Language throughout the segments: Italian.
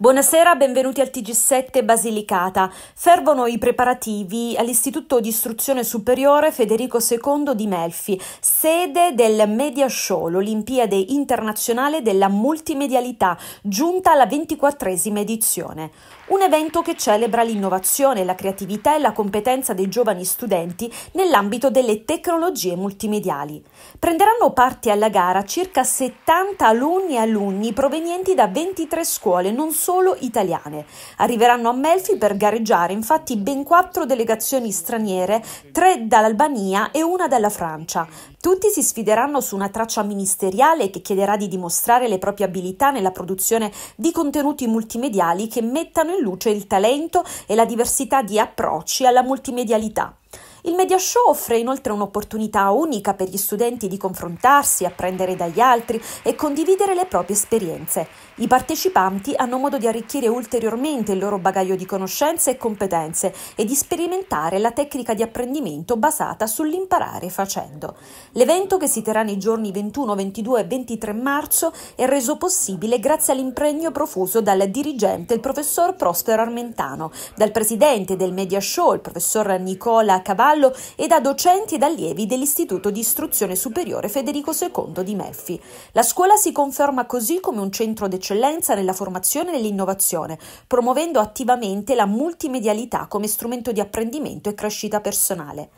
Buonasera, benvenuti al TG7 Basilicata. Fervono i preparativi all'Istituto di Istruzione Superiore Federico II di Melfi, sede del Media Show, l'Olimpiade internazionale della multimedialità, giunta alla ventiquattresima edizione. Un evento che celebra l'innovazione, la creatività e la competenza dei giovani studenti nell'ambito delle tecnologie multimediali. Prenderanno parte alla gara circa 70 alunni e alunni provenienti da 23 scuole non solo solo italiane. Arriveranno a Melfi per gareggiare infatti ben quattro delegazioni straniere, tre dall'Albania e una dalla Francia. Tutti si sfideranno su una traccia ministeriale che chiederà di dimostrare le proprie abilità nella produzione di contenuti multimediali che mettano in luce il talento e la diversità di approcci alla multimedialità. Il media show offre inoltre un'opportunità unica per gli studenti di confrontarsi, apprendere dagli altri e condividere le proprie esperienze. I partecipanti hanno modo di arricchire ulteriormente il loro bagaglio di conoscenze e competenze e di sperimentare la tecnica di apprendimento basata sull'imparare facendo. L'evento, che si terrà nei giorni 21, 22 e 23 marzo, è reso possibile grazie all'impegno profuso dal dirigente, il professor Prospero Armentano, dal presidente del Media Show, il professor Nicola Cavallo, Gallo e da docenti ed allievi dell'Istituto di Istruzione Superiore Federico II di Melfi. La scuola si conferma così come un centro d'eccellenza nella formazione e nell'innovazione, promuovendo attivamente la multimedialità come strumento di apprendimento e crescita personale.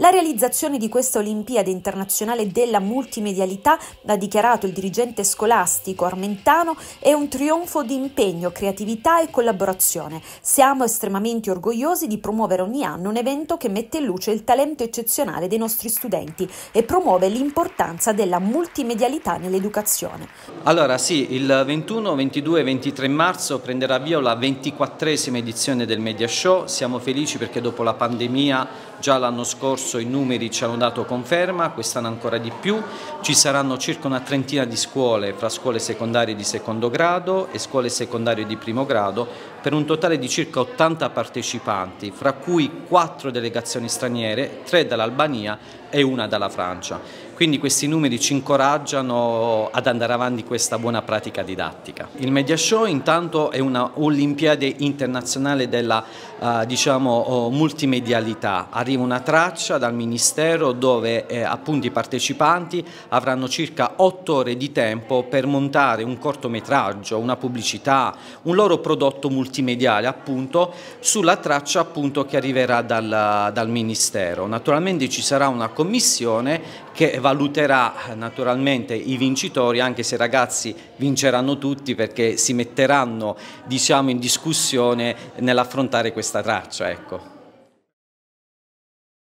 La realizzazione di questa Olimpiade internazionale della multimedialità, ha dichiarato il dirigente scolastico armentano, è un trionfo di impegno, creatività e collaborazione. Siamo estremamente orgogliosi di promuovere ogni anno un evento che mette in luce il talento eccezionale dei nostri studenti e promuove l'importanza della multimedialità nell'educazione. Allora sì, il 21, 22 e 23 marzo prenderà avvio la 24esima edizione del Media Show. Siamo felici perché dopo la pandemia già l'anno scorso scorso i numeri ci hanno dato conferma, quest'anno ancora di più, ci saranno circa una trentina di scuole fra scuole secondarie di secondo grado e scuole secondarie di primo grado per un totale di circa 80 partecipanti, fra cui 4 delegazioni straniere, 3 dall'Albania e una dalla Francia. Quindi questi numeri ci incoraggiano ad andare avanti questa buona pratica didattica. Il Media Show intanto è una Olimpiade internazionale della eh, diciamo, oh, multimedialità. Arriva una traccia dal Ministero dove eh, appunto i partecipanti avranno circa 8 ore di tempo per montare un cortometraggio, una pubblicità, un loro prodotto multimediale multimediale appunto sulla traccia appunto che arriverà dal, dal Ministero. Naturalmente ci sarà una commissione che valuterà naturalmente i vincitori anche se i ragazzi vinceranno tutti perché si metteranno diciamo in discussione nell'affrontare questa traccia. Ecco.